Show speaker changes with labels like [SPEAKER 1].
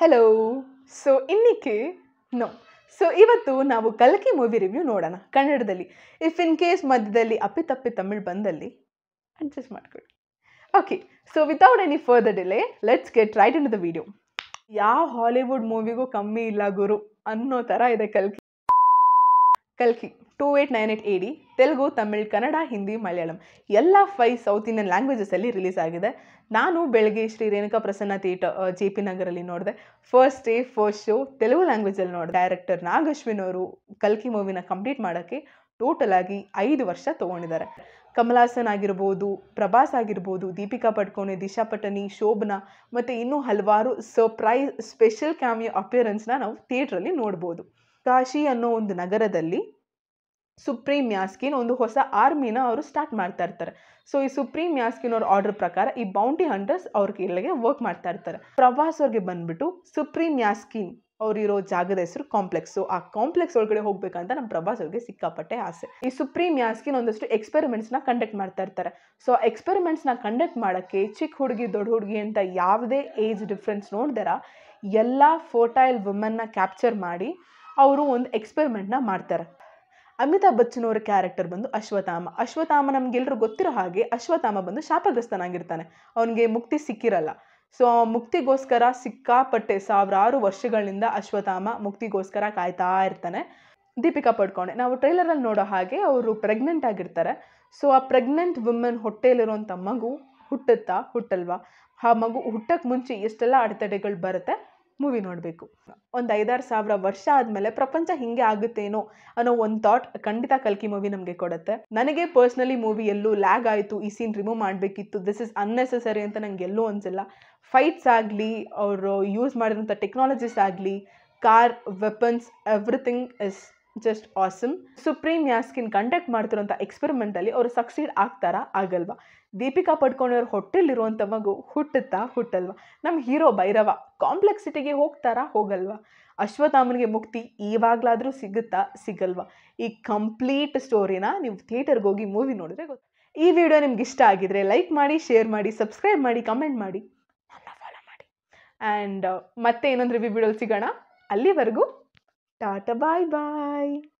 [SPEAKER 1] Hello so ಇನ್ನಿಕೆ no so ಇವತ್ತು ನಾವು ಕಲ್ಕಿ ಮೂವಿ ರಿವ್ಯೂ ನೋಡೋಣ ಕನ್ನಡದಲ್ಲಿ ಇಫ್ ಇನ್ ಕೇಸ್ ಮಧ್ಯದಲ್ಲಿ ಅಪ್ಪಿತಪ್ಪಿ ತಮಿಳ್ ಬಂದಲ್ಲಿ ಅಡ್ಜಸ್ಟ್ ಮಾಡ್ಕೊಳ್ಳಿ okay so without any further delay let's get right in the video ಯಾವ ಹಾಲಿವುಡ್ ಮೂವಿಗೂ ಕಮ್ಮಿ ಇಲ್ಲ ಗುರು ಅನ್ನೋ ಥರ ಇದೆ ಕಲ್ಕಿ ಕಲ್ಕಿ two eight nine eight D Telugu Tamil Kannada Hindi Malayalam ಎಲ್ಲ ಫೈವ್ ಸೌತ್ ಇಂಡಿಯನ್ ಲ್ಯಾಂಗ್ವೇಜಸಲ್ಲಿ ರಿಲೀಸ್ ಆಗಿದೆ ನಾನು ಬೆಳಗ್ಗೆ Shri Renuka Prasanna theatre J P ನಗರಲ್ಲಿ ನೋಡಿದೆ first day first show Telugu ಲ್ಯಾಂಗ್ವೇಜಲ್ಲಿ ನೋಡಿದೆ ಡೈರೆಕ್ಟರ್ ನಾಗಶ್ವಿನ್ ಅವರು ಕಲ್ಕಿ ಮೂವಿನ ಕಂಪ್ಲೀಟ್ ಮಾಡೋಕ್ಕೆ ಟೋಟಲ್ ಆಗಿ ಐದು ವರ್ಷ ತೊಗೊಂಡಿದ್ದಾರೆ ಕಮಲಾಸನ್ ಆಗಿರ್ಬೋದು ಪ್ರಭಾಸ್ ಆಗಿರ್ಬೋದು ದೀಪಿಕಾ ಪಡ್ಕೋಣೆ ದಿಶಾ ಪಟನಿ ಶೋಭನಾ ಮತ್ತು ಇನ್ನೂ ಹಲವಾರು ಸರ್ಪ್ರೈಸ್ ಸ್ಪೆಷಲ್ ಕ್ಯಾಮಿಯೋ ಅಪಿಯರೆನ್ಸ್ನ ನಾವು ಥಿಯೇಟ್ರಲ್ಲಿ ನೋಡ್ಬೋದು ಕಾಶಿ ಅನ್ನೋ ಒಂದು ನಗರದಲ್ಲಿ ಸುಪ್ರೀಮ್ ಮ್ಯಾಸ್ಕಿನ್ ಒಂದು ಹೊಸ ಆರ್ಮಿನ ಅವರು ಸ್ಟಾರ್ಟ್ ಮಾಡ್ತಾ ಇರ್ತಾರೆ ಸೊ ಈ ಸುಪ್ರೀಂ ಮ್ಯಾಸ್ಕಿನ್ ಅವ್ರ ಆರ್ಡರ್ ಪ್ರಕಾರ ಈ ಬೌಂಟಿ ಹಂಟರ್ಸ್ ಅವ್ರ ಕೀಳಿಗೆ ವರ್ಕ್ ಮಾಡ್ತಾ ಇರ್ತಾರೆ ಪ್ರವಾಸವ್ರಿಗೆ ಬಂದ್ಬಿಟ್ಟು ಸುಪ್ರೀಮ್ ಮ್ಯಾಸ್ಕಿನ್ ಅವ್ರಿರೋ ಜಾಗದ ಹೆಸರು ಕಾಂಪ್ಲೆಕ್ಸು ಆ ಕಾಂಪ್ಲೆಕ್ಸ್ ಒಳಗಡೆ ಹೋಗ್ಬೇಕಂತ ನಮ್ಮ ಪ್ರಭಾಸ್ ಸಿಕ್ಕಾಪಟ್ಟೆ ಆಸೆ ಈ ಸುಪ್ರೀಂ ಮ್ಯಾಸ್ಕಿನ್ ಒಂದಷ್ಟು ಎಕ್ಸ್ಪೆರಿಮೆಂಟ್ಸ್ನ ಕಂಡಕ್ಟ್ ಮಾಡ್ತಾ ಇರ್ತಾರೆ ಸೊ ಎಕ್ಸ್ಪೆರಿಮೆಂಟ್ಸ್ನ ಕಂಡಕ್ಟ್ ಮಾಡೋಕ್ಕೆ ಚಿಕ್ಕ ಹುಡುಗಿ ದೊಡ್ಡ ಹುಡುಗಿ ಅಂತ ಯಾವುದೇ ಏಜ್ ಡಿಫ್ರೆನ್ಸ್ ನೋಡಿದಾರ ಎಲ್ಲ ಫೋರ್ಟೈಲ್ ವುಮೆನ್ನ ಕ್ಯಾಪ್ಚರ್ ಮಾಡಿ ಅವರು ಒಂದು ಎಕ್ಸ್ಪೆರಿಮೆಂಟ್ನ ಮಾಡ್ತಾರೆ ಅಮಿತಾಬ್ ಬಚ್ಚನ್ ಅವರ ಕ್ಯಾರೆಕ್ಟರ್ ಬಂದು ಅಶ್ವತ್ಥಾಮ ಅಶ್ವತ್ಥಾಮ ನಮ್ಗೆಲ್ಲರೂ ಗೊತ್ತಿರೋ ಹಾಗೆ ಅಶ್ವತ್ಥಾಮ ಬಂದು ಶಾಪಗ್ರಸ್ತನಾಗಿರ್ತಾನೆ ಅವನಿಗೆ ಮುಕ್ತಿ ಸಿಕ್ಕಿರಲ್ಲ ಸೊ ಮುಕ್ತಿಗೋಸ್ಕರ ಸಿಕ್ಕಾಪಟ್ಟೆ ಸಾವಿರಾರು ವರ್ಷಗಳಿಂದ ಅಶ್ವತ್ಥಾಮ ಮುಕ್ತಿಗೋಸ್ಕರ ಕಾಯ್ತಾ ಇರ್ತಾನೆ ದೀಪಿಕಾ ಪಡ್ಕೊಂಡೆ ನಾವು ಟ್ರೈಲರಲ್ಲಿ ನೋಡೋ ಹಾಗೆ ಅವರು ಪ್ರೆಗ್ನೆಂಟ್ ಆಗಿರ್ತಾರೆ ಸೊ ಆ ಪ್ರೆಗ್ನೆಂಟ್ ವುಮೆನ್ ಹೊಟ್ಟೆಯಲ್ಲಿರುವಂಥ ಮಗು ಹುಟ್ಟುತ್ತಾ ಹುಟ್ಟಲ್ವಾ ಆ ಮಗು ಹುಟ್ಟಕ್ಕೆ ಮುಂಚೆ ಎಷ್ಟೆಲ್ಲ ಅಡೆತಡೆಗಳು ಬರುತ್ತೆ ಮೂವಿ ನೋಡಬೇಕು ಒಂದು ಐದಾರು ಸಾವಿರ ವರ್ಷ ಆದಮೇಲೆ ಪ್ರಪಂಚ ಹಿಂಗೆ ಆಗುತ್ತೇನೋ ಅನ್ನೋ ಒಂದು ಥಾಟ್ ಖಂಡಿತ ಕಲ್ಕಿ ಮೂವಿ ನಮಗೆ ಕೊಡುತ್ತೆ ನನಗೆ ಪರ್ಸ್ನಲಿ ಮೂವಿ ಎಲ್ಲೂ ಲ್ಯಾಗ್ ಆಯಿತು ಈ ಸೀನ್ ರಿಮೂವ್ ಮಾಡಬೇಕಿತ್ತು ದಿಸ್ ಇಸ್ ಅನ್ನೆಸೆಸರಿ ಅಂತ ನನಗೆ ಎಲ್ಲೂ ಅನಿಸಿಲ್ಲ ಫೈಟ್ಸ್ ಆಗಲಿ ಅವರು ಯೂಸ್ ಮಾಡಿದಂಥ ಟೆಕ್ನಾಲಜೀಸ್ ಆಗಲಿ car weapons everything is just awesome supreme Yaskin conduct ಮಾಡ್ತಿರೋಂಥ ಎಕ್ಸ್ಪೆರಿಮೆಂಟಲ್ಲಿ ಅವರು ಸಕ್ಸೀಡ್ ಆಗ್ತಾರಾ ಆಗಲ್ವಾ ದೀಪಿಕಾ ಪಡ್ಕೊಂಡಿರೋ ಹೊಟ್ಟೆಲಿರುವಂಥ ಮಗು ಹುಟ್ಟುತ್ತಾ ಹುಟ್ಟಲ್ವಾ ನಮ್ಮ ಹೀರೋ ಭೈರವ ಕಾಂಪ್ಲೆಕ್ಸಿಟಿಗೆ ಹೋಗ್ತಾರಾ ಹೋಗಲ್ವಾ ಅಶ್ವತ್ಥಾಮನಿಗೆ ಮುಕ್ತಿ ಈವಾಗ್ಲಾದ್ರೂ ಸಿಗುತ್ತಾ ಸಿಗಲ್ವಾ ಈ ಕಂಪ್ಲೀಟ್ ಸ್ಟೋರಿನ ನೀವು ಥಿಯೇಟರ್ಗೆ ಹೋಗಿ ಮೂವಿ ನೋಡಿದ್ರೆ ಗೊತ್ತು ಈ ವಿಡಿಯೋ ನಿಮ್ಗೆ ಇಷ್ಟ ಆಗಿದ್ರೆ ಲೈಕ್ ಮಾಡಿ ಶೇರ್ ಮಾಡಿ ಸಬ್ಸ್ಕ್ರೈಬ್ ಮಾಡಿ ಕಮೆಂಟ್ ಮಾಡಿ ಫಾಲೋ ಮಾಡಿ ಆ್ಯಂಡ್ uh, ಮತ್ತೆ ಏನಂದ್ರೆ ರಿವ್ಯೂ ವಿಡಿಯೋ ಸಿಗೋಣ ಅಲ್ಲಿವರೆಗೂ Tata, bye bye.